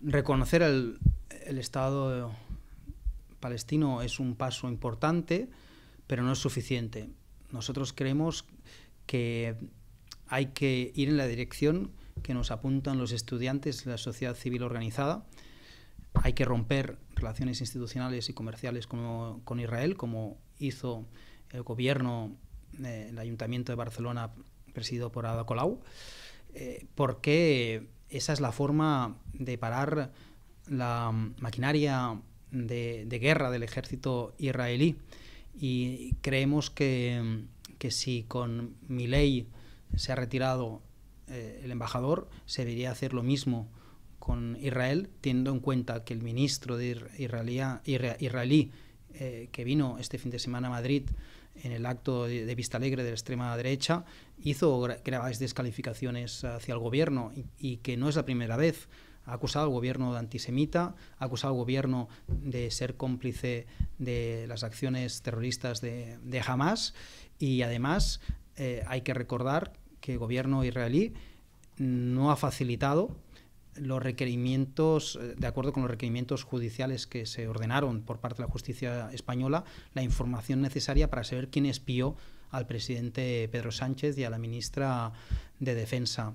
reconocer el, Estado palestino es un paso importante, pero no es suficiente. Nosotros creemos que hay que ir en la dirección que nos apuntan los estudiantes, la sociedad civil organizada. Hay que romper relaciones institucionales y comerciales con Israel, como hizo el gobierno, del eh, ayuntamiento de Barcelona, presidido por Ada Colau, eh, porque esa es la forma de parar la maquinaria de, guerra del ejército israelí. Y creemos que, si con mi ley se ha retirado eh, el embajador, se debería hacer lo mismo con Israel, teniendo en cuenta que el ministro de israelí eh, que vino este fin de semana a Madrid en el acto de, Vista Alegre de la extrema derecha, hizo graves descalificaciones hacia el gobierno y, que no es la primera vez ha acusado al gobierno de antisemita, ha acusado al gobierno de ser cómplice de las acciones terroristas de, de Hamas y además eh, hay que recordar que el gobierno israelí no ha facilitado los requerimientos, eh, de acuerdo con los requerimientos judiciales que se ordenaron por parte de la justicia española, la información necesaria para saber quién espió al presidente Pedro Sánchez y a la ministra de Defensa.